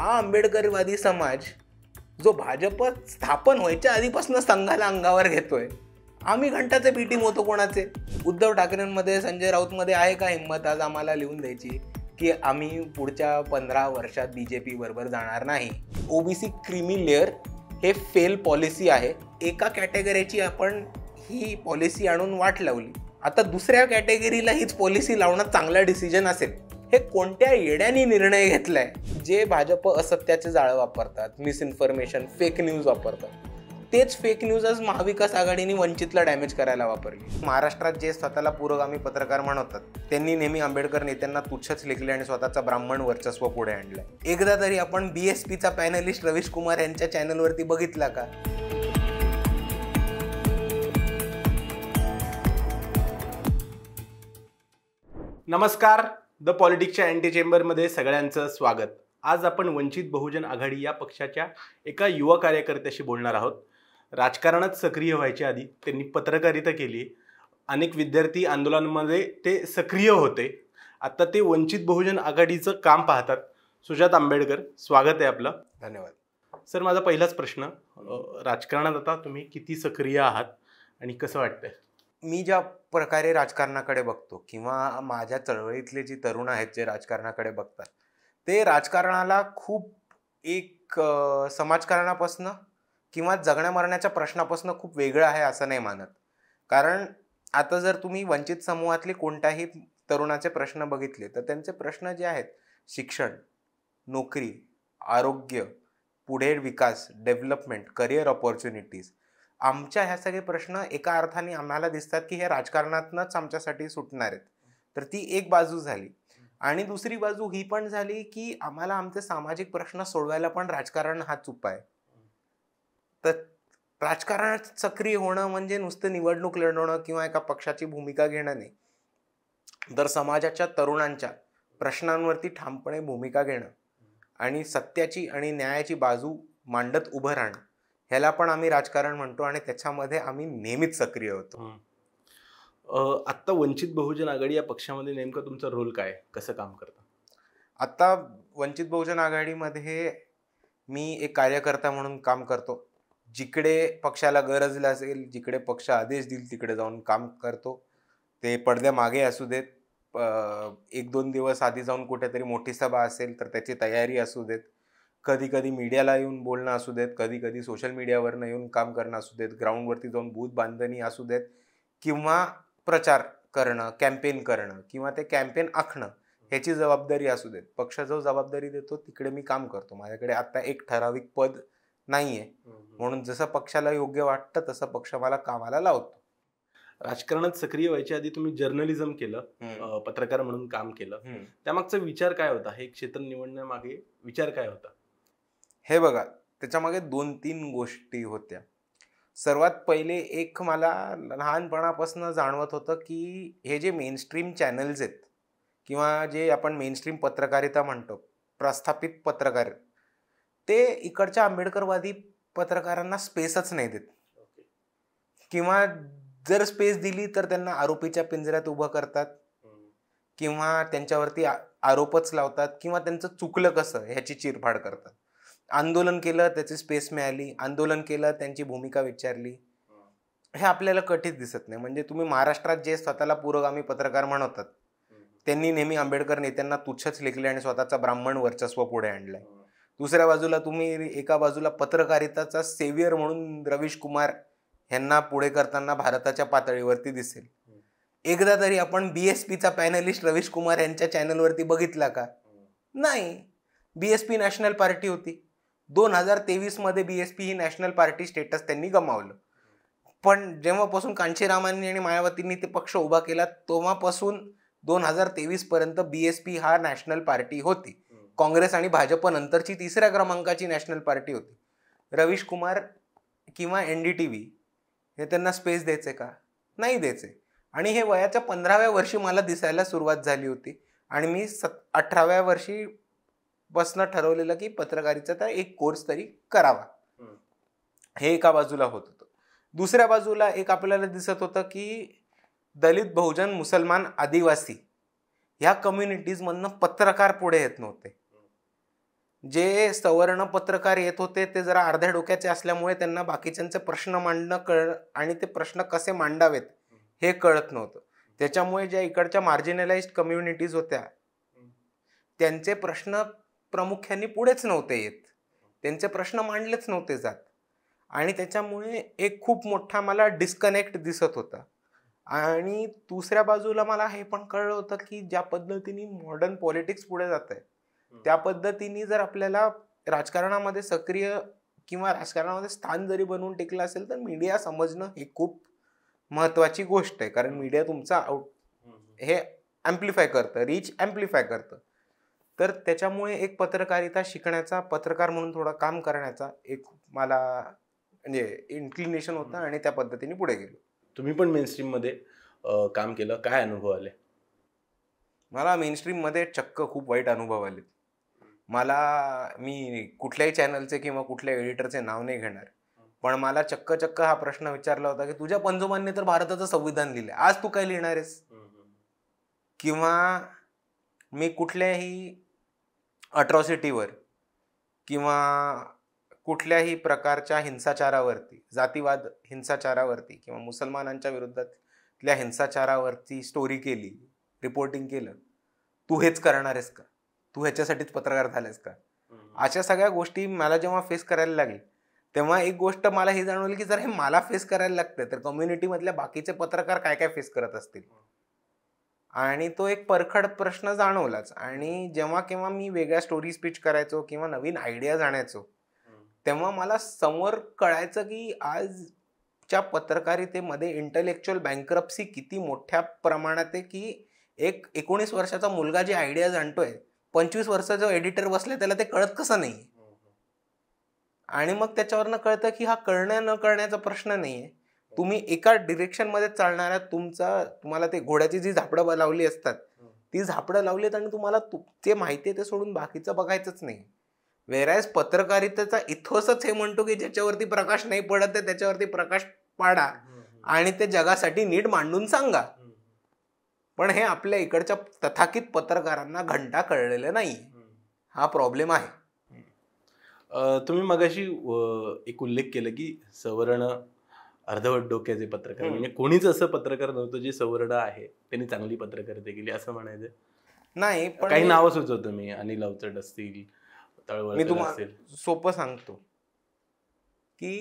हा आंबेडकरवादी समाज जो भाजप स्थापन व्हायच्या आधीपासून संघाला अंगावर घेतोय आम्ही घंटाचे पीटी टीम होतो कोणाचे उद्धव ठाकरेंमध्ये संजय राऊतमध्ये आहे का हिंमत आज आम्हाला लिहून द्यायची की आम्ही पुढच्या पंधरा वर्षात बी जे पी बरोबर जाणार नाही ओबीसी क्रिमी लेअर हे फेल पॉलिसी आहे एका कॅटेगरीची आपण ही पॉलिसी आणून वाट लावली आता दुसऱ्या कॅटेगरीला हीच पॉलिसी लावणं चांगला डिसिजन असेल हे कोणत्या येड्यानी निर्णय घेतलाय जे भाजप असत्याचे जाळं वापरतात मिसइन्फॉर्मेशन फेक न्यूज वापरतात तेच फेक न्यूज आज महाविकास आघाडीने वंचितला डॅमेज करायला वापरली महाराष्ट्रात जे स्वतःला पुरोगामी पत्रकार म्हणतात त्यांनी नेहमी आंबेडकर नेत्यांना तुच्छच लिखले आणि स्वतःचा ब्राह्मण वर्चस्व पुढे आणलंय एकदा तरी आपण बी एस पीचा पॅनलिस्ट रवीश कुमार यांच्या चॅनलवरती बघितला का नमस्कार द पॉलिटिक्सच्या अँटी चेंबरमध्ये सगळ्यांचं स्वागत आज आपण वंचित बहुजन आघाडी या पक्षाच्या एका युवा कार्यकर्त्याशी बोलणार आहोत राजकारणात सक्रिय व्हायच्या आधी त्यांनी पत्रकारिता केली अनेक विद्यार्थी आंदोलनामध्ये ते सक्रिय होते आता ते वंचित बहुजन आघाडीचं काम पाहतात सुजात आंबेडकर स्वागत आहे आपलं धन्यवाद सर माझा पहिलाच प्रश्न राजकारणात आता तुम्ही किती सक्रिय आहात आणि कसं वाटतंय मी ज्या प्रकारे राजकारणाकडे बघतो किंवा माझ्या चळवळीतले जे तरुण आहेत जे राजकारणाकडे बघतात ते राजकारणाला खूप एक समाजकारणापासनं किंवा जगण्या मरण्याच्या प्रश्नापासून खूप वेगळं आहे असं नाही मानत कारण आता जर तुम्ही वंचित समूहातले कोणताही तरुणाचे प्रश्न बघितले तर त्यांचे प्रश्न जे आहेत शिक्षण नोकरी आरोग्य पुढे विकास डेव्हलपमेंट करिअर ऑपॉर्च्युनिटीज आमच्या ह्या सगळे प्रश्न एका अर्थाने आम्हाला दिसतात की हे राजकारणातनंच आमच्यासाठी सुटणार आहेत तर ती एक बाजू झाली आणि दुसरी बाजू ही पण झाली की आम्हाला आमचे सामाजिक प्रश्न सोडवायला पण राजकारण हा चुप आहे तर राजकारणात सक्रिय होणं म्हणजे नुसतं निवडणूक लढवणं किंवा एका पक्षाची भूमिका घेणं नाही तर समाजाच्या तरुणांच्या प्रश्नांवरती ठामपणे भूमिका घेणं आणि सत्याची आणि न्यायाची बाजू मांडत उभं राहणं ह्याला पण आम्ही राजकारण म्हणतो आणि त्याच्यामध्ये आम्ही नेहमीच सक्रिय होतो आत्ता वंचित बहुजन आघाडी या पक्षामध्ये नेमका तुमचा रोल काय कसं काम करता आत्ता वंचित बहुजन आघाडीमध्ये मी एक कार्यकर्ता म्हणून काम करतो जिकडे पक्षाला गरज असेल जिकडे पक्ष आदेश देईल तिकडे जाऊन काम करतो ते पडद्या मागे असू देत एक दोन दिवस आधी जाऊन कुठेतरी मोठी सभा असेल तर त्याची तयारी असू देत कधी कधी मीडियाला येऊन बोलणं असू देत कधी कधी सोशल मीडियावरनं येऊन काम करणं असू देत ग्राउंडवरती जाऊन बूथ बांधणी असू देत किंवा प्रचार करणं कॅम्पेन करणं किंवा ते कॅम्पेन आखणं ह्याची जबाबदारी असू देत पक्ष जो जबाबदारी देतो तिकडे मी काम करतो माझ्याकडे आता एक ठराविक पद नाही म्हणून जसं पक्षाला योग्य वाटतं तसं पक्ष मला कामाला लावतो राजकारणात सक्रिय व्हायच्या आधी तुम्ही जर्नलिझम केलं पत्रकार म्हणून काम केलं त्यामागचा विचार काय होता हे क्षेत्र निवडण्यामागे विचार काय होता हे बघा त्याच्यामागे दोन तीन गोष्टी होत्या सर्वात पहिले एक मला लहानपणापासून जाणवत होतं की हे जे मेनस्ट्रीम चॅनल्स आहेत किंवा जे आपण मेनस्ट्रीम पत्रकारिता म्हणतो प्रस्थापित पत्रकार ते इकडच्या आंबेडकरवादी पत्रकारांना स्पेसच नाही देत किंवा जर स्पेस दिली तर त्यांना आरोपीच्या पिंजऱ्यात उभं करतात किंवा त्यांच्यावरती आरोपच लावतात किंवा त्यांचं चुकलं कसं ह्याची चिरफाड करतात आंदोलन केलं त्याची स्पेस मिळाली आंदोलन केलं त्यांची भूमिका विचारली हे आपल्याला कठीत दिसत नाही म्हणजे तुम्ही महाराष्ट्रात जे स्वतःला पुरोगामी पत्रकार म्हणतात त्यांनी नेहमी आंबेडकर नेत्यांना तुच्छच लेखले आणि स्वतःचा ब्राह्मण वर्चस्व पुढे आणलंय दुसऱ्या बाजूला तुम्ही एका बाजूला पत्रकारिताचा सेवियर म्हणून रवीश कुमार यांना पुढे करताना भारताच्या पातळीवरती दिसेल एकदा तरी आपण बी एस पीचा पॅनलिस्ट रवीश कुमार यांच्या चॅनलवरती बघितला का नाही B S P national party होती दोन हजार तेवीसमध्ये बी एस पी ही नॅशनल पार्टी स्टेटस त्यांनी गमावलं पण जेव्हापासून कांशीरामांनी आणि मायावतींनी ते पक्ष उभा केला तेव्हापासून दोन हजार तेवीसपर्यंत बी एस पी हा नॅशनल पार्टी होती काँग्रेस आणि भाजप नंतरची तिसऱ्या क्रमांकाची नॅशनल पार्टी होती रवीश कुमार किंवा एन डी टी व्ही हे त्यांना स्पेस द्यायचे का नाही द्यायचे आणि हे वयाच्या पंधराव्या वर्षी मला दिसायला सुरुवात झाली होती आणि मी सत अठराव्या वर्षी बसनं ठरवलेलं की पत्रकारीचा तर एक कोर्स तरी करावा हे एका बाजूला होत होतं दुसऱ्या बाजूला एक आपल्याला दिसत होतं की दलित बहुजन मुसलमान आदिवासी ह्या कम्युनिटीजमधनं पत्रकार पुढे येत नव्हते जे सवर्ण पत्रकार येत होते ते जरा अर्ध्या डोक्याचे असल्यामुळे त्यांना बाकीच्यांचे प्रश्न मांडणं कळ आणि ते प्रश्न कसे मांडावेत हे कळत नव्हतं त्याच्यामुळे ज्या इकडच्या मार्जिनलाइज कम्युनिटीज होत्या त्यांचे प्रश्न प्रामुख्याने पुढेच नव्हते येत त्यांचे प्रश्न मांडलेच नव्हते जात आणि त्याच्यामुळे एक खूप मोठा मला डिस्कनेक्ट दिसत होता आणि दुसऱ्या बाजूला मला हे पण कळलं होतं की ज्या पद्धतीने मॉडर्न पॉलिटिक्स पुढे जात आहे त्या पद्धतीने जर आपल्याला राजकारणामध्ये सक्रिय किंवा राजकारणामध्ये स्थान जरी बनवून टिकलं असेल तर मीडिया समजणं ही खूप महत्त्वाची गोष्ट आहे कारण मीडिया तुमचा आउट हे ॲम्प्लिफाय करतं रीच ॲम्प्लिफाय करतं तर त्याच्यामुळे एक पत्रकारिता शिकण्याचा पत्रकार म्हणून थोडा काम करण्याचा एक मला म्हणजे इन्क्लिनेशन होतं आणि त्या पद्धतीने पुढे गेलो तुम्ही पण मेनस्ट्रीममध्ये काम केलं काय अनुभव आले मला मेनस्ट्रीममध्ये चक्क खूप वाईट अनुभव आले मला मी कुठल्याही चॅनलचे किंवा कुठल्या एडिटरचे नाव नाही घेणार पण मला चक्क चक्क हा प्रश्न विचारला होता की तुझ्या पंजोबांनी तर भारताचं संविधान लिहिलं आज तू काय लिहिणार आहेस किंवा मी कुठल्याही अट्रॉसिटीवर किंवा कुठल्याही प्रकारच्या हिंसाचारावरती जातीवाद हिंसाचारावरती किंवा मुसलमानांच्या विरुद्धातल्या हिंसाचारावरती स्टोरी केली रिपोर्टिंग केलं तू हेच करणार आहेस का तू ह्याच्यासाठीच पत्रकार झालेस का अशा सगळ्या गोष्टी मला जेव्हा फेस करायला लागली तेव्हा एक गोष्ट मला हे जाणवली की जर हे मला फेस करायला लागते तर कम्युनिटीमधल्या बाकीचे पत्रकार काय काय फेस करत असतील आणि तो एक परखड प्रश्न जाणवलाच आणि जेव्हा केव्हा मी वेगळ्या स्टोरी स्पीच करायचो किंवा नवीन आयडिया जाण्याचो तेव्हा मला समोर कळायचं की आजच्या पत्रकारितेमध्ये इंटलेक्च्युअल बँकरप्सी किती मोठ्या प्रमाणात आहे की एक एकोणीस वर्षाचा मुलगा जे आयडिया जाणतोय पंचवीस वर्ष जो एडिटर बसले त्याला ते कळत कसं नाही आणि मग त्याच्यावरनं कळतं की हा कळण्या न कळण्याचा प्रश्न नाही आहे तुम्ही एका मध्ये चालणाऱ्या तुमचा तुम्हाला ते घोड्याची जी झापडं लावली असतात हो. ती झापडं लावलीत आणि तुम्हाला ते माहिती ते सोडून बाकीचं बघायचंच नाही वेरायज पत्रकारितेचा इथोसच हे म्हणतो की ज्याच्यावरती प्रकाश नाही पडत तर त्याच्यावरती प्रकाश पाडा आणि ते जगासाठी नीट मांडून सांगा पण हे आपल्या इकडच्या तथाकित पत्रकारांना घंटा कळलेलं नाही हा प्रॉब्लेम आहे तुम्ही मगाशी एक उल्लेख केला की सवर्ण अर्धवट डोक्याचे पत्रकार म्हणजे कोणीच असं पत्रकार नव्हतं जे सवर्ण आहे त्यांनी चांगली पत्रकारिता केली असं म्हणायचं नाही पण काही नाव सुचवतो मी अनिल अवचट असतील मी तुम्हाला सोपं सांगतो की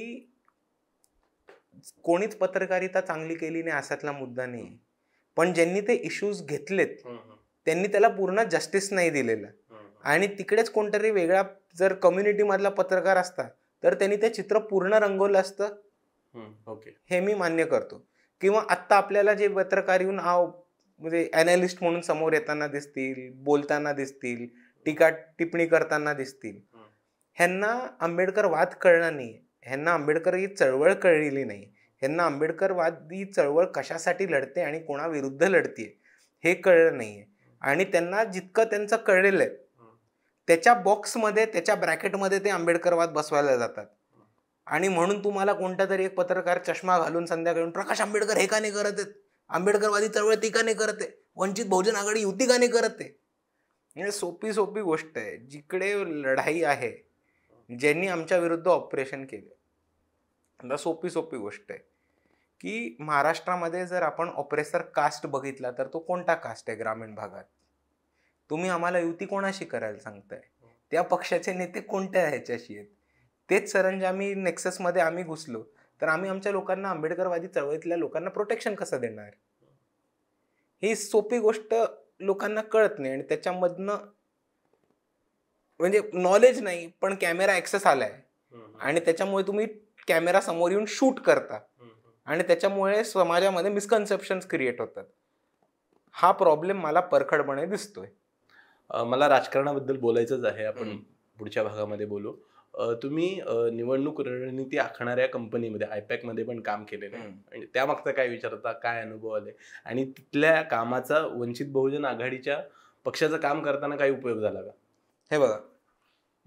कोणीच पत्रकारिता चांगली केली नाही असातला मुद्दा नाही पण ज्यांनी ते इश्यूज घेतलेत त्यांनी त्याला पूर्ण जस्टिस नाही दिलेलं आणि तिकडेच कोणतरी वेगळा जर कम्युनिटी मधला पत्रकार असता तर त्यांनी ते चित्र पूर्ण रंगवलं असतं ओके हे मी मान्य करतो किंवा आत्ता आपल्याला जे पत्रकार येऊन आव म्हणजे अनालिस्ट म्हणून समोर येताना दिसतील बोलताना दिसतील टीका टिप्पणी करताना दिसतील ह्यांना आंबेडकर वाद कळणार नाही ह्यांना आंबेडकर ही चळवळ कळलेली नाही ह्यांना वाद ही चळवळ कशासाठी लढते आणि कोणाविरुद्ध लढते हे कळलं नाही आणि त्यांना जितकं त्यांचं कळलेलं आहे त्याच्या बॉक्समध्ये त्याच्या ब्रॅकेटमध्ये ते आंबेडकरवाद बसवायला जातात आणि म्हणून तुम्हाला कोणता तरी एक पत्रकार चष्मा घालून संध्याकाळी प्रकाश आंबेडकर हे का नाही करत आहेत आंबेडकरवादी चळवळ ती का नाही करत आहे वंचित बहुजन आघाडी युती का नाही करत आहे म्हणजे सोपी सोपी गोष्ट आहे जिकडे लढाई आहे ज्यांनी आमच्या विरुद्ध ऑपरेशन केलं आता सोपी सोपी गोष्ट आहे की महाराष्ट्रामध्ये जर आपण ऑपरेसर कास्ट बघितला तर तो कोणता कास्ट आहे ग्रामीण भागात तुम्ही आम्हाला युती कोणाशी करायला सांगताय त्या पक्षाचे नेते कोणत्या ह्याच्याशी आहेत तेच सरंजामी नेक्सेसमध्ये आम्ही घुसलो तर आम्ही आमच्या लोकांना आंबेडकरवादी चळवळीतल्या लोकांना प्रोटेक्शन कसं देणार ही सोपी गोष्ट लोकांना कळत नाही आणि त्याच्यामधनं म्हणजे नॉलेज नाही पण कॅमेरा ॲक्सेस आलाय आणि त्याच्यामुळे तुम्ही कॅमेरा समोर येऊन शूट करता आणि त्याच्यामुळे समाजामध्ये मिसकन्सेप्शन्स क्रिएट होतात हा प्रॉब्लेम मला परखडपणे दिसतोय मला राजकारणाबद्दल बोलायचंच आहे आपण पुढच्या भागामध्ये बोलू तुम्ही निवडणूक रणनीती आखणाऱ्या कंपनीमध्ये आयपॅकमध्ये पण काम केलेलं आहे आणि त्यामागचा काय विचारता काय अनुभव आले आणि तिथल्या कामाचा वंचित बहुजन आघाडीच्या पक्षाचं काम करताना काही उपयोग झाला का हे बघा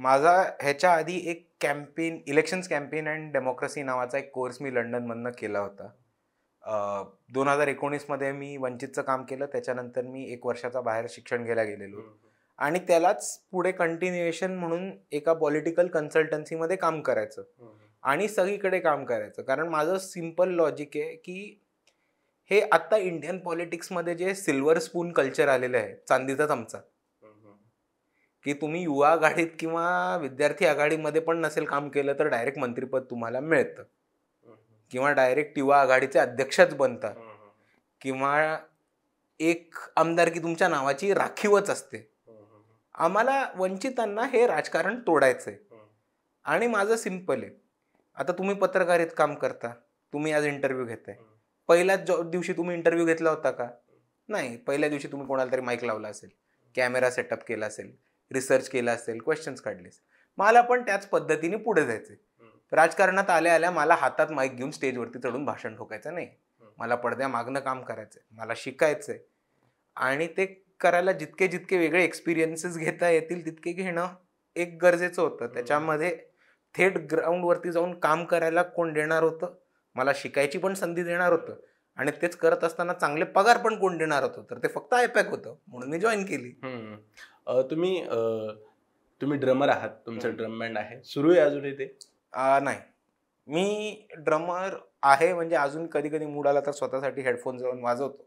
माझा ह्याच्या आधी एक campaign elections campaign and democracy नावाचा एक कोर्स मी लंडन लंडनमधनं केला होता दोन हजार एकोणीसमध्ये मी वंचितचं काम केलं त्याच्यानंतर मी एक वर्षाचा बाहेर शिक्षण घ्यायला गेलेलो आणि त्यालाच पुढे कंटिन्युएशन म्हणून एका पॉलिटिकल कन्सल्टन्सीमध्ये काम करायचं आणि सगळीकडे काम करायचं कारण माझं सिम्पल लॉजिक आहे की हे आत्ता इंडियन पॉलिटिक्समध्ये जे सिल्वर स्पून कल्चर आलेलं आहे चांदीचा चमचा की तुम्ही युवा आघाडीत किंवा विद्यार्थी आघाडीमध्ये पण नसेल काम केलं तर डायरेक्ट मंत्रीपद तुम्हाला मिळतं किंवा डायरेक्ट युवा आघाडीचे अध्यक्षच बनतात किंवा एक आमदारकी तुमच्या नावाची राखीवच असते आम्हाला वंचितांना हे राजकारण तोडायचं आहे आणि माझं सिम्पल आहे आता तुम्ही पत्रकारित काम करता तुम्ही आज इंटरव्ह्यू घेताय पहिल्याच दिवशी तुम्ही इंटरव्ह्यू घेतला होता का नाही पहिल्या दिवशी तुम्ही कोणाला तरी माईक लावला असेल कॅमेरा सेटअप केला असेल रिसर्च केला असेल क्वेश्चन्स काढले मला पण त्याच पद्धतीने पुढे जायचे राजकारणात आल्या आल्या मला हातात माईक घेऊन स्टेजवरती चढून भाषण ठोकायचं नाही मला पडद्या मागणं काम करायचंय मला शिकायचंय आणि ते करायला जितके जितके वेगळे एक्सपिरियन्सेस घेता येतील तितके घेणं एक गरजेचं होतं त्याच्यामध्ये थेट ग्राउंडवरती जाऊन काम करायला कोण देणार होतं मला शिकायची पण संधी देणार होतं आणि तेच करत असताना चांगले पगार पण कोण देणार होतं तर ते फक्त आयपॅक होतं म्हणून मी जॉईन केली तुम्ही तुम्ही ड्रमर आहात तुमचं ड्रम बँड आहे सुरू आहे अजूनही ते नाही मी ड्रमर आहे म्हणजे अजून कधी कधी मूड आला तर स्वतःसाठी हेडफोन जाऊन वाजवतो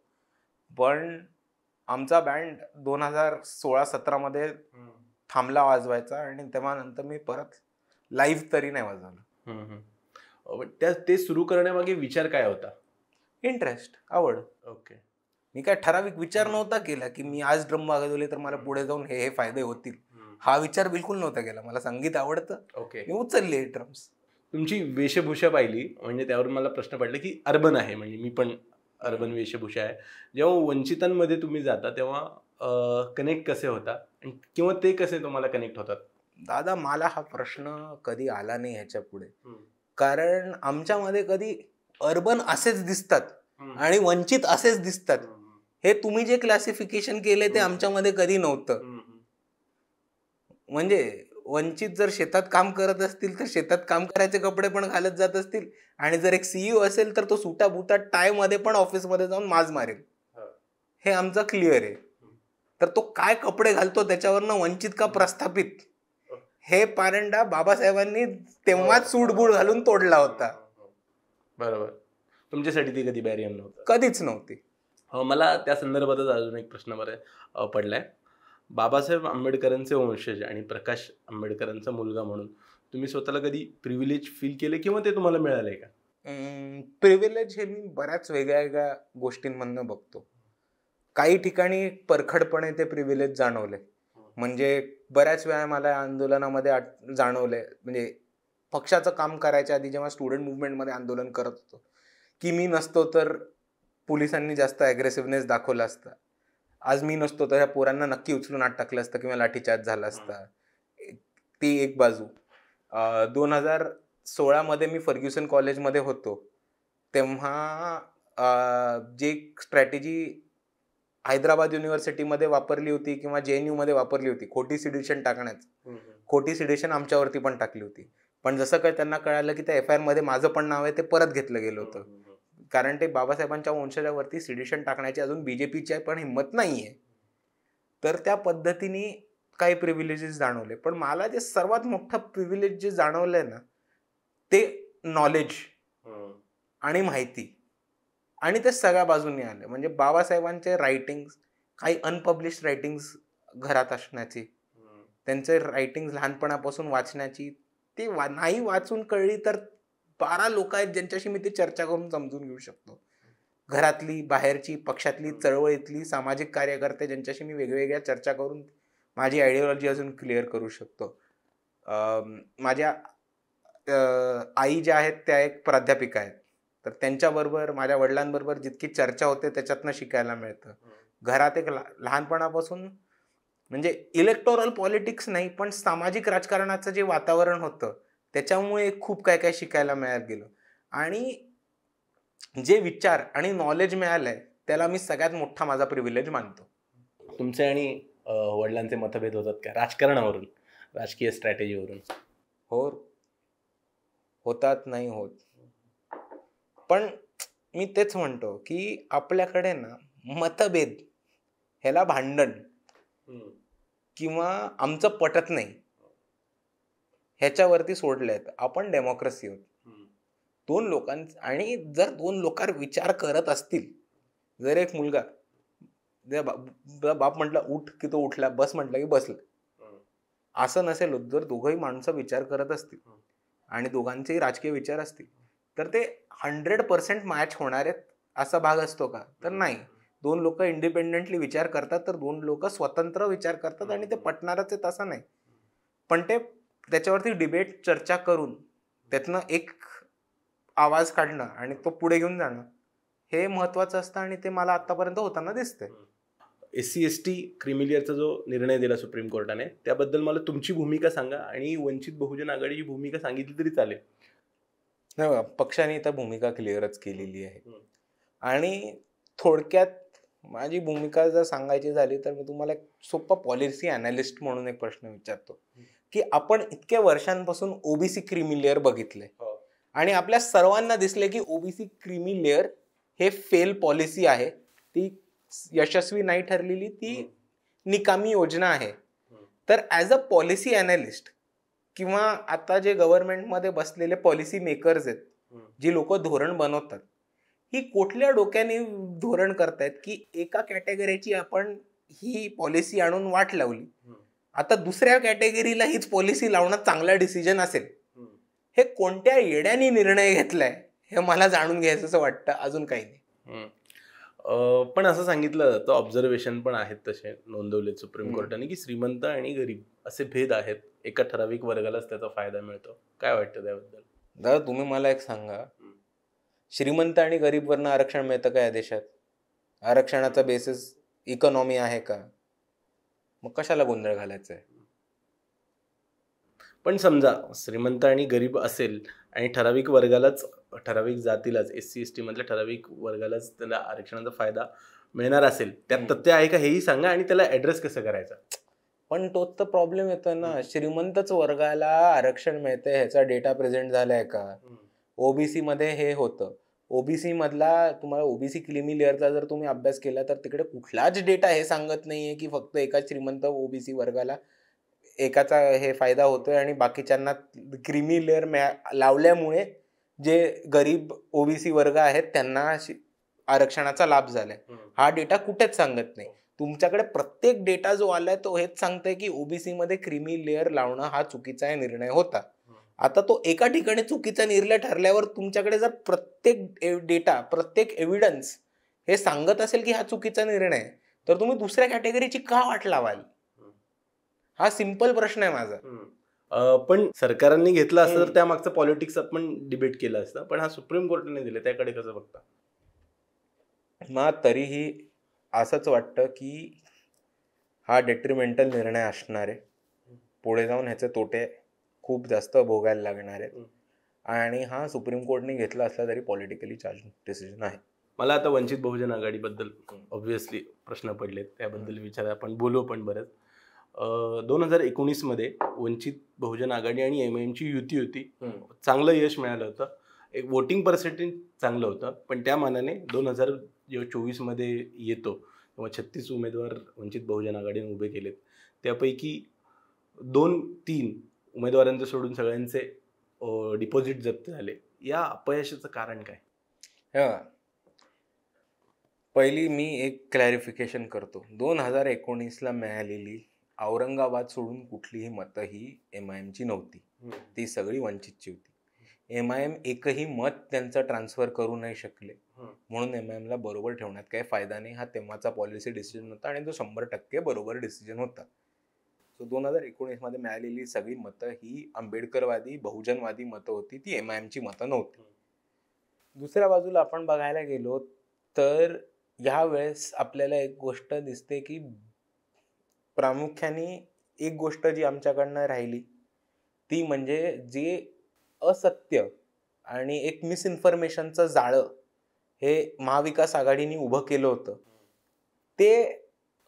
पण आमचा बँड दोन हजार सोळा सतरामध्ये थांबला वाजवायचा आणि तेव्हा नंतर मी परत लाईव्ह तरी नाही वाजवला ते सुरू करण्यामागे विचार काय होता इंटरेस्ट आवड ओके मी काय ठराविक विचार नव्हता केला की मी आज ड्रम वाजवले तर मला पुढे जाऊन हे हे फायदे होतील हा विचार बिलकुल नव्हता केला मला संगीत आवडतं ओके मी उचलले ड्रम्स तुमची वेशभूषा पाहिली म्हणजे त्यावर मला प्रश्न पडला की अर्बन आहे म्हणजे मी पण अर्बन वेशभूषा आहे जेव्हा वंचितांमध्ये तुम्ही जाता तेव्हा कनेक्ट कसे होता किंवा ते कसे तुम्हाला कनेक्ट होतात दादा मला हा प्रश्न कधी आला नाही ह्याच्या पुढे कारण आमच्यामध्ये कधी अर्बन असेच दिसतात आणि वंचित असेच दिसतात हे तुम्ही जे क्लासिफिकेशन केले ते आमच्यामध्ये कधी नव्हतं म्हणजे वंचित जर शेतात काम करत असतील तर शेतात काम करायचे कपडे पण घालत जात असतील आणि जर एक सीईओ e असेल तर तो सुटा बुटा टायमध्ये पण ऑफिसमध्ये जाऊन माज मारेल हे आमचं क्लिअर आहे तर तो काय कपडे घालतो त्याच्यावरनं वंचित का प्रस्थापित हे पारंडा बाबासाहेबांनी तेव्हाच हो. सूडबूड घालून तोडला होता हो, हो, बरोबर तुमच्यासाठी ती कधी बॅरियर नव्हती कधीच नव्हती मला त्या संदर्भातच अजून एक प्रश्न बरं पडलाय बाबासाहेब आंबेडकरांचे वंशज आणि प्रकाश आंबेडकरांचा मुलगा म्हणून तुम्ही स्वतःला कधी प्रिव्हिलेज फील केले किंवा ते तुम्हाला मिळाले का प्रिव्हिलेज हे मी बऱ्याच वेगळ्या वेगळ्या गोष्टींमधनं बघतो काही ठिकाणी परखडपणे ते प्रिव्हिलेज जाणवले म्हणजे बऱ्याच वेळा मला आंदोलनामध्ये जाणवले म्हणजे पक्षाचं काम करायच्या आधी जेव्हा स्टुडंट मुवमेंटमध्ये आंदोलन करत होतो की मी नसतो तर पोलिसांनी जास्त ॲग्रेसिव्हनेस दाखवला असता आज मी नसतो तर ह्या पोरांना नक्की उचलून आत टाकलं असतं किंवा लाठीचार्ज झाला असता ती एक बाजू दोन हजार सोळामध्ये मी फर्ग्युसन कॉलेजमध्ये होतो तेव्हा जे स्ट्रॅटेजी हैदराबाद युनिव्हर्सिटीमध्ये वापरली होती किंवा जे एन मध्ये वापरली होती खोटी सिड्युशन टाकण्याचं खोटी सिड्युशन आमच्यावरती पण टाकली होती पण जसं काय त्यांना कळालं की त्या एफ आय आरमध्ये माझं पण नाव आहे ते परत घेतलं गेलं होतं कारण ते बाबासाहेबांच्या वंशजावरती सिडिशन टाकण्याची अजून बी जे पीची पण हिंमत नाही आहे तर त्या पद्धतीने काही प्रिव्हिलेजेस जाणवले पण मला जे सर्वात मोठं प्रिव्हिलेज जे जाणवलं आहे ना ते नॉलेज आणि माहिती आणि ते सगळ्या बाजूनी आलं म्हणजे बाबासाहेबांचे रायटिंग्स काही अनपब्लिश रायटिंग्स घरात असण्याची त्यांचे रायटिंग्स लहानपणापासून वाचण्याची ती वा नाही वाचून कळली तर बारा लोक आहेत ज्यांच्याशी मी ते चर्चा करून समजून घेऊ शकतो घरातली बाहेरची पक्षातली चळवळीतली सामाजिक कार्यकर्ते ज्यांच्याशी मी वेगवेगळ्या चर्चा करून माझी आयडिओलॉजी अजून क्लिअर करू शकतो माझ्या आई ज्या आहेत त्या एक प्राध्यापिका आहेत तर त्यांच्याबरोबर माझ्या वडिलांबरोबर जितकी चर्चा होते त्याच्यातनं शिकायला मिळतं घरात एक लहानपणापासून म्हणजे इलेक्टोरल पॉलिटिक्स नाही पण सामाजिक राजकारणाचं जे वातावरण होतं त्याच्यामुळे खूप काय काय शिकायला मिळायला गेलं आणि जे विचार आणि नॉलेज मिळालं आहे त्याला मी सगळ्यात मोठा माझा प्रिव्हिलेज मानतो तुमचे आणि वडिलांचे मतभेद होतात का राजकारणावरून राजकीय स्ट्रॅटेजीवरून हो होतात नाही होत पण मी तेच म्हणतो की आपल्याकडे ना मतभेद ह्याला भांडण किंवा आमचं पटत नाही ह्याच्यावरती सोडले आहेत आपण डेमोक्रेसी होत दोन लोकां आणि जर दोन लोकांवर विचार करत असतील जर एक मुलगा जर बाप म्हटला उठ की तो उठला बस म्हटला की बसला असं नसेल जर दोघंही माणसं विचार करत असतील आणि दोघांचेही राजकीय विचार असतील तर ते हंड्रेड पर्सेंट मॅच होणार आहेत असा भाग असतो का तर नाही दोन लोक इंडिपेंडेंटली विचार करतात तर दोन लोक स्वतंत्र विचार करतात आणि ते पटणारच आहेत असं नाही पण ते त्याच्यावरती डिबेट चर्चा करून त्यातनं एक आवाज काढणं आणि तो पुढे घेऊन जाणं हे महत्त्वाचं असतं आणि ते मला आतापर्यंत होताना दिसते एस सी एस टी क्रिमिलियरचा जो निर्णय दिला सुप्रीम कोर्टाने त्याबद्दल मला तुमची भूमिका सांगा आणि वंचित बहुजन आघाडीची भूमिका सांगितली तरी चालेल नाही पक्षाने त्या भूमिका क्लिअरच केलेली आहे आणि थोडक्यात माझी भूमिका जर सांगायची झाली तर मी तुम्हाला एक सोपा पॉलिसी अनालिस्ट म्हणून एक प्रश्न विचारतो की आपण इतक्या वर्षांपासून ओबीसी क्रिमी लेअर बघितले हो. आणि आपल्या सर्वांना दिसले की ओबीसी क्रिमी लेअर हे फेल पॉलिसी आहे ती यशस्वी नाही ठरलेली ती निकामी योजना आहे तर ऍज अ पॉलिसी अनालिस्ट किंवा आता जे गव्हर्नमेंटमध्ये बसलेले पॉलिसी मेकर्स आहेत जी लोक धोरण बनवतात ही कुठल्या डोक्याने धोरण करतायत की एका कॅटेगरीची आपण ही पॉलिसी आणून वाट लावली आता दुसऱ्या कॅटेगरीला हीच पॉलिसी लावणं चांगला डिसिजन असेल हे कोणत्या येड्यानी निर्णय घेतलाय हे मला जाणून घ्यायचं असं वाटतं अजून काही नाही पण असं सांगितलं जातं ऑब्झर्वेशन पण आहेत तसे नोंदवले सुप्रीम कोर्टाने की श्रीमंत आणि गरीब असे भेद आहेत एका ठराविक वर्गालाच त्याचा फायदा मिळतो काय वाटतं त्याबद्दल दादा तुम्ही मला एक सांगा श्रीमंत आणि गरीब आरक्षण मिळतं का या देशात आरक्षणाचा बेसिस इकॉनॉमी आहे का मग कशाला गोंधळ घालायचा आहे पण समजा श्रीमंत आणि गरीब असेल आणि ठराविक वर्गालाच ठराविक जातीलाच एस सी एस मधल्या ठराविक वर्गालाच त्याला आरक्षणाचा फायदा मिळणार असेल त्यात तथ्य आहे का हेही सांगा आणि त्याला ऍड्रेस कसं करायचं पण तोच तर प्रॉब्लेम येतोय ना श्रीमंतच वर्गाला आरक्षण मिळतंय ह्याचा डेटा प्रेझेंट झालाय का ओबीसी मध्ये हे होतं ओबीसीमधला तुम्हाला ओबीसी क्रिमी लेअरचा जर तुम्ही अभ्यास केला तर तिकडे कुठलाच डेटा हे सांगत नाही आहे की फक्त एका श्रीमंत ओबीसी वर्गाला एकाचा हे फायदा आहे आणि बाकीच्यांना क्रिमी लेअर मॅ लावल्यामुळे जे गरीब ओबीसी वर्ग आहेत त्यांना आरक्षणाचा लाभ झालाय हा डेटा कुठेच सांगत नाही हो. तुमच्याकडे प्रत्येक डेटा जो आलाय तो हेच सांगतोय की ओबीसीमध्ये क्रिमी लेअर लावणं हा चुकीचा निर्णय होता आता तो एका ठिकाणी चुकीचा निर्णय ठरल्यावर तुमच्याकडे जर प्रत्येक डेटा प्रत्येक एव्हिडन्स हे सांगत असेल की हा चुकीचा निर्णय आहे तर तुम्ही दुसऱ्या कॅटेगरीची का वाट लावाल हा सिंपल प्रश्न आहे माझा पण सरकारांनी घेतला असतं तर त्यामागचं पॉलिटिक्स आपण डिबेट केलं असतं पण हा सुप्रीम कोर्टाने दिले त्याकडे कसं बघता मग तरीही असंच वाटतं की हा डेट्रिमेंटल निर्णय असणार आहे पुढे जाऊन ह्याचे तोटे खूप जास्त भोगायला लागणार आहे आणि हा सुप्रीम कोर्टने घेतला असला तरी पॉलिटिकली चार्ज डिसिजन आहे मला आता वंचित बहुजन आघाडीबद्दल ऑब्व्हियसली प्रश्न पडले त्याबद्दल विचार आपण बोलू पण बरंच दोन हजार एकोणीसमध्ये वंचित बहुजन आघाडी आणि एम एमची युती होती चांगलं यश मिळालं होतं एक वोटिंग पर्सेंटेज चांगलं होतं पण त्या मानाने दोन हजार जेव्हा चोवीसमध्ये येतो तेव्हा छत्तीस उमेदवार वंचित बहुजन आघाडीने उभे केलेत त्यापैकी दोन तीन उमेदवारांचे सोडून सगळ्यांचे डिपॉझिट जप्त झाले या अपयशाचं कारण काय पहिली मी एक क्लॅरिफिकेशन करतो दोन हजार एकोणीसला मिळालेली औरंगाबाद सोडून कुठलीही मतं ही एम आय एमची नव्हती ती सगळी वंचितची होती एम आय एम एकही मत त्यांचा ट्रान्सफर करू नाही शकले म्हणून एम आय एमला बरोबर ठेवण्यात काही फायदा नाही हा तेव्हाचा पॉलिसी डिसिजन होता आणि तो शंभर टक्के बरोबर डिसिजन होता सो दोन हजार एकोणीसमध्ये मिळालेली सगळी मतं ही आंबेडकरवादी बहुजनवादी मतं होती ती एम आय एमची मतं नव्हती दुसऱ्या बाजूला आपण बघायला गेलो तर ह्या वेळेस आपल्याला एक गोष्ट दिसते की प्रामुख्याने एक गोष्ट जी आमच्याकडनं राहिली ती म्हणजे जे असत्य आणि एक मिसइन्फॉर्मेशनचं जाळं हे महाविकास आघाडीने उभं केलं होतं ते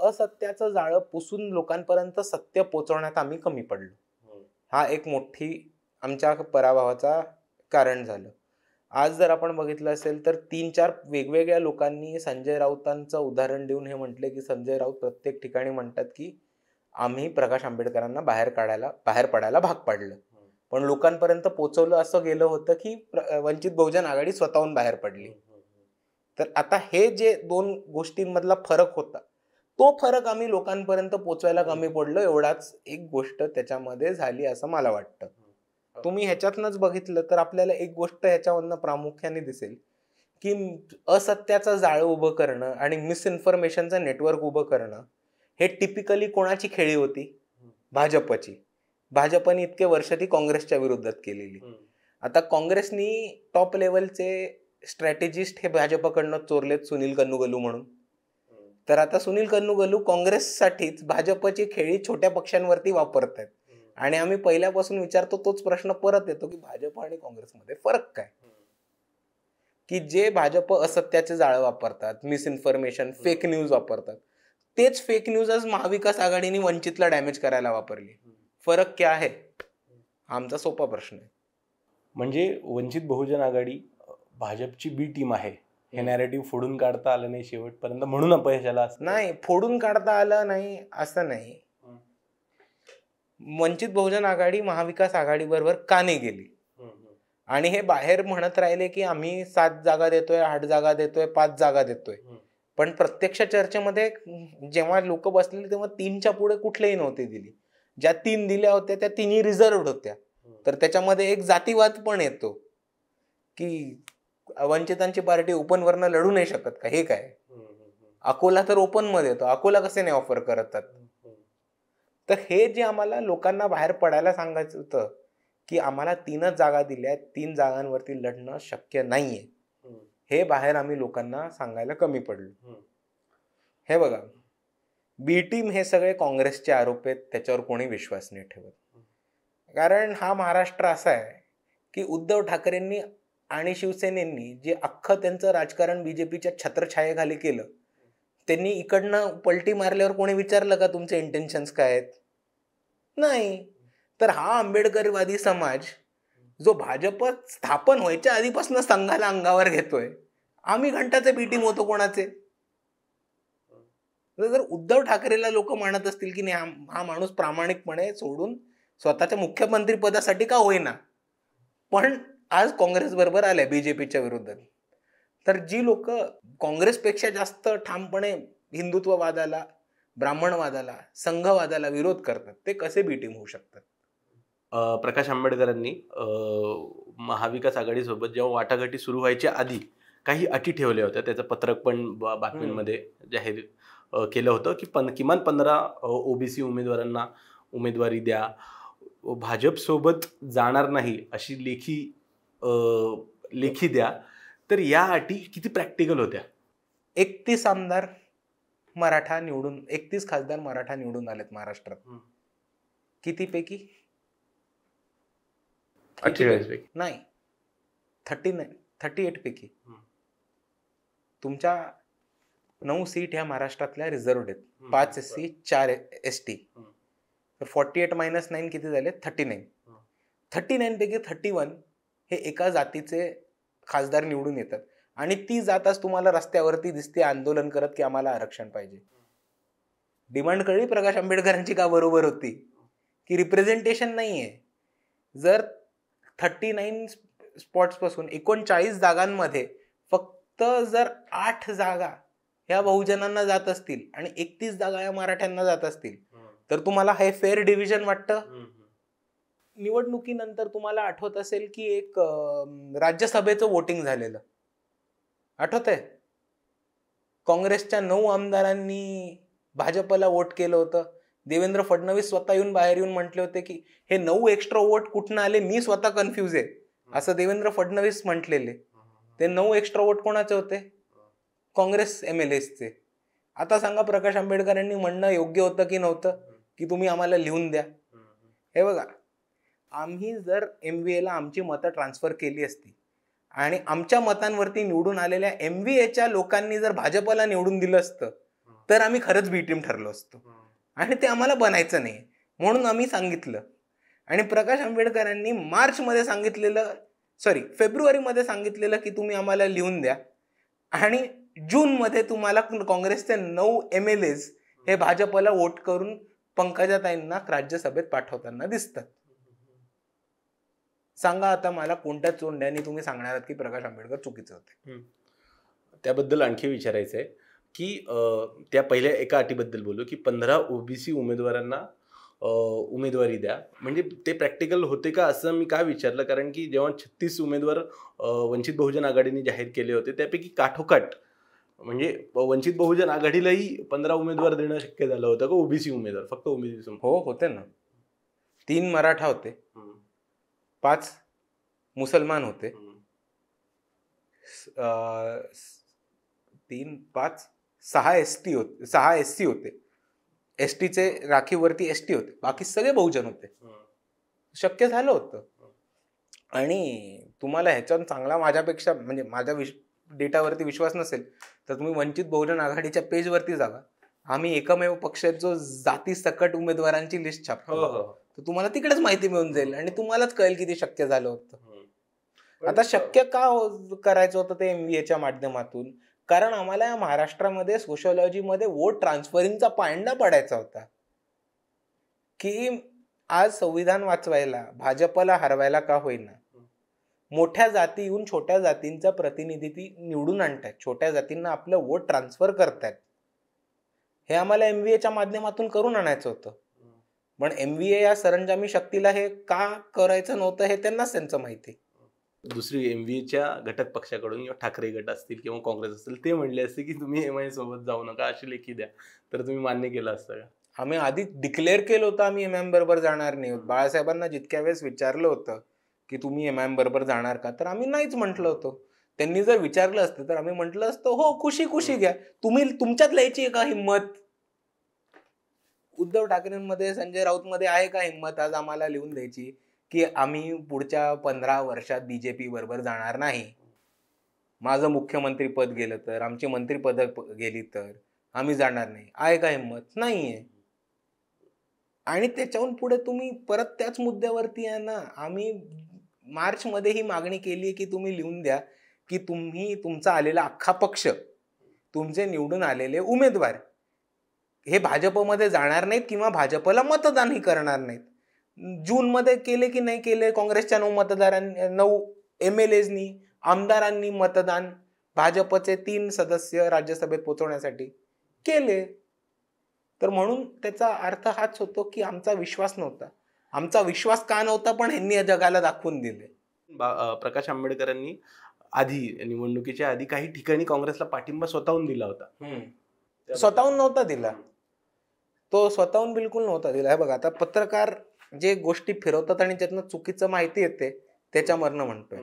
असत्याचं जाळं पुसून लोकांपर्यंत सत्य पोचवण्यात आम्ही कमी पडलो हा एक मोठी आमच्या पराभवाचा कारण झालं आज जर आपण बघितलं असेल तर तीन चार वेगवेगळ्या लोकांनी संजय राऊतांचं उदाहरण देऊन हे म्हटले की संजय राऊत प्रत्येक ठिकाणी म्हणतात की आम्ही प्रकाश आंबेडकरांना बाहेर काढायला बाहेर पडायला भाग पाडलं पण लोकांपर्यंत पोचवलं असं गेलं होतं की वंचित बहुजन आघाडी स्वतःहून बाहेर पडली तर आता हे जे दोन गोष्टींमधला फरक होता तो फरक आम्ही लोकांपर्यंत पोचवायला कमी पडलो एवढाच एक गोष्ट त्याच्यामध्ये झाली असं मला वाटतं हो. तुम्ही ह्याच्यातनंच बघितलं तर आपल्याला एक गोष्ट ह्याच्यावरनं प्रामुख्याने दिसेल की असत्याचं जाळं उभं करणं आणि मिसइन्फॉर्मेशनचं नेटवर्क उभं करणं हे टिपिकली कोणाची खेळी होती भाजपची भाजपने इतके वर्ष ती काँग्रेसच्या विरोधात केलेली आता काँग्रेसनी टॉप लेवलचे स्ट्रॅटेजिस्ट हे भाजपकडनं चोरलेत सुनील कन्नुगलू म्हणून तर आता सुनील कन्नू काँग्रेससाठीच भाजपची खेळी छोट्या पक्षांवरती वापरत आहेत आणि आम्ही पहिल्यापासून विचारतो तोच प्रश्न परत येतो की भाजप आणि काँग्रेसमध्ये फरक काय की जे भाजप असत्याचे जाळं वापरतात मिसइन्फॉर्मेशन फेक न्यूज वापरतात तेच फेक न्यूज आज महाविकास आघाडीने वंचितला डॅमेज करायला वापरली फरक क्या आहे आमचा सोपा प्रश्न आहे म्हणजे वंचित बहुजन आघाडी भाजपची बी टीम आहे हे नॅरेटिव्ह फोडून काढता आलं नाही शेवटपर्यंत म्हणून अपयशाला नाही फोडून काढता आलं नाही असं नाही वंचित बहुजन आघाडी महाविकास आघाडी बरोबर काने गेली आणि हे बाहेर म्हणत राहिले की आम्ही सात जागा देतोय आठ जागा देतोय पाच जागा देतोय पण प्रत्यक्ष चर्चेमध्ये जेव्हा लोक बसलेली तेव्हा तीनच्या पुढे कुठलेही नव्हते दिली ज्या तीन दिल्या होत्या त्या तिन्ही रिझर्व्ह होत्या तर त्याच्यामध्ये एक जातीवाद पण येतो की वंचितांची पार्टी ओपनवरनं लढू नाही शकत का हे काय अकोला तर ओपन मध्ये येतो अकोला कसे नाही ऑफर करतात तर हे जे आम्हाला लोकांना बाहेर पडायला सांगायचं होतं की आम्हाला तीनच जागा दिल्या तीन जागांवरती लढणं शक्य नाहीये हे बाहेर आम्ही लोकांना सांगायला कमी पडलो हे बघा बी टीम हे सगळे काँग्रेसचे आरोप आहेत त्याच्यावर कोणी विश्वास नाही ठेवत कारण हा महाराष्ट्र असा आहे की उद्धव ठाकरेंनी आणि शिवसेनेनी जे अख्खं त्यांचं राजकारण बीजेपीच्या छत्रछायेखाली केलं त्यांनी इकडनं पलटी मारल्यावर कोणी विचारलं का तुमचे इंटेन्शन्स काय आहेत नाही तर हा आंबेडकरवादी समाज जो भाजप स्थापन व्हायच्या आधीपासून संघाला अंगावर घेतोय आम्ही घंटाचे बी टीम होतो कोणाचे जर उद्धव ठाकरेला लोक म्हणत असतील की नाही हा माणूस प्रामाणिकपणे सोडून स्वतःच्या मुख्यमंत्री पदासाठी का होईना पण आज काँग्रेसबरोबर आल्या बी जे पीच्या विरुद्ध तर जी लोक काँग्रेसपेक्षा जास्त ठामपणे हिंदुत्ववादाला ब्राह्मणवादाला संघवादाला विरोध करतात ते कसे बी होऊ शकतात प्रकाश आंबेडकरांनी महाविकास आघाडीसोबत जेव्हा वाटाघाटी सुरू व्हायच्या आधी काही अटी ठेवल्या होत्या त्याचं पत्रक पण बातमींमध्ये जाहीर केलं होतं की पन किमान पंधरा ओबीसी उमेदवारांना उमेदवारी द्या भाजपसोबत जाणार नाही अशी लेखी लेखी द्या तर या अटी किती प्रॅक्टिकल होत्या एकतीस आमदार मराठा निवडून एकतीस खासदार मराठा निवडून आलेत महाराष्ट्रात किती पैकी नाही थर्टी नाईन थर्टी एट पैकी तुमच्या नऊ सीट ह्या महाराष्ट्रातल्या रिझर्व आहेत पाच एस सी चार एस टी तर फॉर्टी एट मायनस नाईन किती झाले थर्टी नाईन थर्टी नाईन पैकी थर्टी वन हे एका जातीचे खासदार निवडून येतात आणि ती जात आज तुम्हाला रस्त्यावरती दिसते आंदोलन करत की आम्हाला आरक्षण पाहिजे डिमांड कळली प्रकाश आंबेडकरांची का बरोबर होती की रिप्रेझेंटेशन नाही आहे जर थर्टी नाईन पासून एकोणचाळीस जागांमध्ये फक्त जर आठ जागा ह्या बहुजनांना जात असतील आणि एकतीस जागा या मराठ्यांना जात असतील तर तुम्हाला हे फेअर डिव्हिजन वाटतं निवडणुकीनंतर तुम्हाला आठवत असेल की एक राज्यसभेचं वोटिंग झालेलं आठवत आहे काँग्रेसच्या नऊ आमदारांनी भाजपला वोट केलं होतं देवेंद्र फडणवीस स्वतः येऊन बाहेर येऊन म्हटले होते की हे नऊ एक्स्ट्रा वोट कुठनं आले मी स्वतः कन्फ्यूज आहे असं देवेंद्र फडणवीस म्हटलेले ते नऊ एक्स्ट्रा वोट कोणाचे होते काँग्रेस एम एल एसचे आता सांगा प्रकाश आंबेडकरांनी म्हणणं योग्य होतं की नव्हतं की तुम्ही आम्हाला लिहून द्या हे बघा आम्ही जर एम व्ही एला आमची मतं ट्रान्सफर केली असती आणि आमच्या मतांवरती निवडून आलेल्या एम व्ही एच्या लोकांनी जर भाजपला निवडून दिलं असतं तर आम्ही खरंच बी टीम ठरलो असतो आणि ते आम्हाला बनायचं नाही म्हणून आम्ही सांगितलं आणि प्रकाश आंबेडकरांनी मार्चमध्ये सांगितलेलं सॉरी फेब्रुवारीमध्ये सांगितलेलं की तुम्ही आम्हाला लिहून द्या आणि जूनमध्ये तुम्हाला काँग्रेसचे नऊ एम एल एज हे भाजपला वोट करून पंकजाताईंना राज्यसभेत पाठवताना दिसतात सांगा आता मला कोणत्या चोंड्याने तुम्ही सांगणार आहात की प्रकाश आंबेडकर चुकीचे होते त्याबद्दल आणखी विचारायचं आहे की त्या पहिल्या एका अटीबद्दल बोलू की पंधरा ओबीसी उमेदवारांना उमेदवारी द्या म्हणजे ते प्रॅक्टिकल होते का असं मी काय विचारलं कारण की जेव्हा छत्तीस उमेदवार वंचित बहुजन आघाडीने जाहीर केले होते त्यापैकी काठोकाठ म्हणजे वंचित बहुजन आघाडीलाही पंधरा उमेदवार देणं शक्य झालं होतं का ओबीसी उमेदवार फक्त ओबीसी हो होते ना तीन मराठा होते पाच मुसलमान होते तीन पाच सहा एस टी होते सहा एस सी होते एस टीचे राखीवरती एस टी होते बाकी सगळे बहुजन होते शक्य झालं होतं आणि तुम्हाला ह्याच्यावर चांगला माझ्यापेक्षा म्हणजे माझ्या विश डेटावरती विश्वास नसेल तर तुम्ही वंचित बहुजन आघाडीच्या पेजवरती जावा आम्ही एकमेव पक्ष जो जाती सकट उमेदवारांची लिस्ट छापतो हो, हो, हो. तर तुम्हाला तिकडेच माहिती मिळून जाईल आणि तुम्हालाच कळेल किती शक्य झालं होतं आता शक्य का करायचं होतं ते एमव्हीएच्या माध्यमातून कारण आम्हाला या महाराष्ट्रामध्ये मध्ये वोट ट्रान्सफरिंगचा पांडा पडायचा होता की आज संविधान वाचवायला भाजपला हरवायला का होईना मोठ्या जाती येऊन छोट्या जातींचा प्रतिनिधी निवडून आणतात छोट्या जातींना आपलं वोट ट्रान्सफर करतात हे आम्हाला एम व्ही एच्या माध्यमातून करून आणायचं होतं पण एम व्ही ए या सरंजामी शक्तीला हे का करायचं नव्हतं हे त्यांनाच त्यांचं माहिती दुसरी एम व्ही एच्या घटक पक्षाकडून किंवा ठाकरे गट असतील किंवा काँग्रेस असतील ते म्हणले असते की तुम्ही एम आय सोबत जाऊ नका अशी लेखी द्या तर तुम्ही मान्य केलं असतं का आम्ही आधीच डिक्लेअर केलं होतं आम्ही एम आय बरोबर जाणार नाही बाळासाहेबांना जितक्या वेळेस विचारलं होतं की तुम्ही एम आय बरोबर जाणार का तर आम्ही नाहीच म्हटलं होतं त्यांनी जर विचारलं असतं तर आम्ही म्हटलं असतं हो खुशी खुशी घ्या तुम्ही तुमच्यात लिहायची का हिंमत उद्धव ठाकरेंमध्ये संजय राऊत मध्ये आहे का हिंमत आज आम्हाला लिहून द्यायची की आम्ही पुढच्या पंधरा वर्षात बीजेपी बरोबर जाणार नाही माझं मुख्यमंत्रीपद गेलं तर आमची मंत्रीपद गेली तर आम्ही जाणार नाही आहे का हिंमत नाही आणि त्याच्याहून पुढे तुम्ही परत त्याच मुद्द्यावरती आहे ना आम्ही मार्च मध्ये ही मागणी केली की तुम्ही लिहून द्या की तुम्ही तुमचा आलेला अख्खा पक्ष तुमचे निवडून आलेले उमेदवार हे भाजपमध्ये जाणार नाहीत किंवा भाजपला मतदानही करणार नाहीत जूनमध्ये केले की नाही केले काँग्रेसच्या नऊ मतदारांनी नऊ एम एल एजनी आमदारांनी मतदान भाजपचे तीन सदस्य राज्यसभेत पोचवण्यासाठी केले तर म्हणून त्याचा अर्थ हाच होतो की आमचा विश्वास नव्हता आमचा विश्वास का नव्हता पण ह्यांनी या जगाला दाखवून दिले प्रकाश आंबेडकरांनी आधी निवडणुकीच्या आधी काही ठिकाणी काँग्रेसला पाठिंबा स्वतःहून दिला होता स्वतःहून नव्हता दिला तो स्वतःहून बिलकुल नव्हता दिला हे बघा आता पत्रकार जे गोष्टी फिरवतात आणि ज्यातनं चुकीचं माहिती येते त्याच्यामधनं म्हणतोय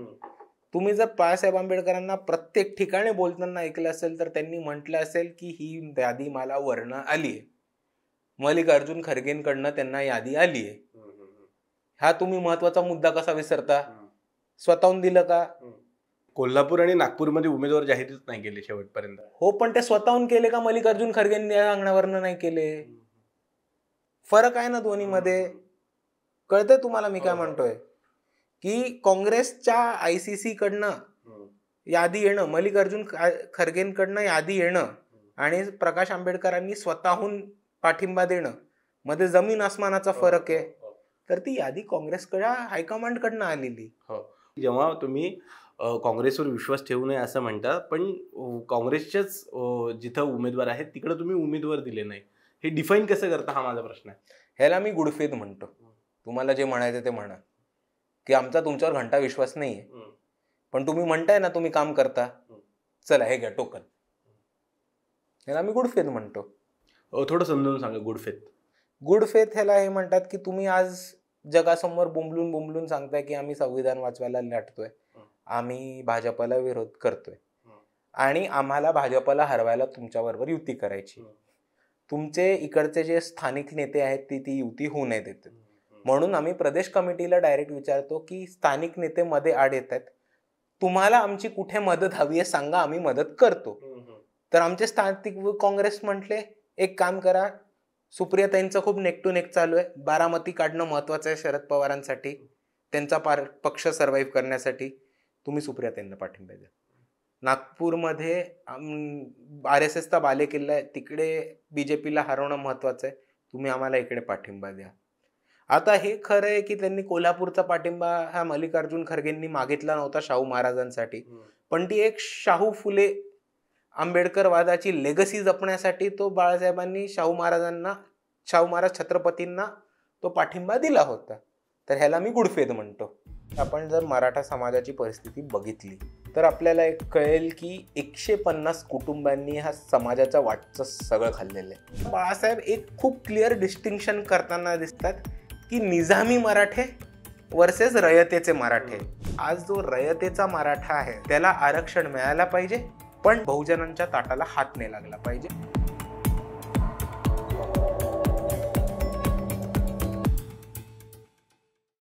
तुम्ही जर बाळासाहेब आंबेडकरांना प्रत्येक ठिकाणी बोलताना ऐकलं असेल तर त्यांनी म्हटलं असेल की ही यादी मला वर्ण आली आहे मल्लिकार्जुन खरगेंकडनं त्यांना यादी आली आहे हा तुम्ही महत्वाचा मुद्दा कसा विसरता स्वतःहून दिलं का कोल्हापूर आणि नागपूरमध्ये उमेदवार जाहीरच नाही केले शेवटपर्यंत हो पण ते स्वतःहून केले का मल्लिकार्जुन खरगेंनी या अंगणावरनं नाही केले फरक आहे ना दोन्हीमध्ये कळतंय तुम्हाला मी काय हो. म्हणतोय की काँग्रेसच्या आय सी कडनं यादी येणं मल्लिकार्जुन खरगेंकडनं यादी येणं आणि प्रकाश आंबेडकरांनी स्वतःहून पाठिंबा देणं मध्ये जमीन आसमानाचा हो, फरक आहे हो, तर ती यादी काँग्रेसकडे हायकमांडकडनं आलेली जेव्हा तुम्ही काँग्रेसवर विश्वास ठेवू नये असं म्हणतात पण काँग्रेसच्याच जिथं उमेदवार आहेत तिकडं तुम्ही उमेदवार दिले नाही हे डिफाईन कसं करता हा माझा प्रश्न आहे ह्याला मी गुडफेद म्हणतो तुम्हाला जे म्हणायचं ते म्हणा की आमचा तुमच्यावर घंटा विश्वास नाही आहे पण तुम्ही म्हणताय ना तुम्ही काम करता चला हे घ्या टोकन ह्याला मी गुडफेद म्हणतो थोडं समजून सांगा गुडफेद गुडफेद ह्याला हे म्हणतात की तुम्ही आज जगासमोर बुंबलून बुंबलून सांगताय की आम्ही संविधान वाचवायला लाटतोय आम्ही भाजपला विरोध करतोय आणि आम्हाला भाजपला हरवायला तुमच्याबरोबर युती करायची तुमचे इकडचे जे स्थानिक नेते आहेत ती ती युती होऊ नये देत म्हणून आम्ही प्रदेश कमिटीला डायरेक्ट विचारतो की स्थानिक नेते मध्ये आड येत आहेत तुम्हाला आमची कुठे मदत हवी आहे सांगा आम्ही मदत करतो तर आमचे स्थानिक काँग्रेस म्हटले एक काम करा सुप्रियाताईंचं खूप नेक टू नेक चालू आहे बारामती काढणं महत्वाचं आहे शरद पवारांसाठी त्यांचा पार पक्ष सर्व्हाइव्ह करण्यासाठी तुम्ही सुप्रिया त्यांना पाठिंबा द्या नागपूरमध्ये आर एस एसचा बालेकिल्ला आहे तिकडे बी जे पीला हरवणं महत्त्वाचं आहे तुम्ही आम्हाला इकडे पाठिंबा द्या आता हे खरं आहे की त्यांनी कोल्हापूरचा पाठिंबा हा मल्लिकार्जुन खरगेंनी मागितला नव्हता शाहू महाराजांसाठी पण ती एक शाहू फुले आंबेडकरवादाची लेगसी जपण्यासाठी तो बाळासाहेबांनी शाहू महाराजांना शाहू महाराज छत्रपतींना तो पाठिंबा दिला होता तर ह्याला मी गुडफेद म्हणतो आपण जर मराठा समाजाची परिस्थिती बघितली तर आपल्याला एक कळेल की एकशे पन्नास कुटुंबांनी हा समाजाचा वाटचं सगळं खाल्लेलं आहे बाळासाहेब एक खूप क्लिअर डिस्टिंक्शन करताना दिसतात की निजामी मराठे वर्सेस रयतेचे मराठे आज जो रयतेचा मराठा आहे त्याला आरक्षण मिळायला पाहिजे पण बहुजनांच्या ताटाला हात नाही लागला पाहिजे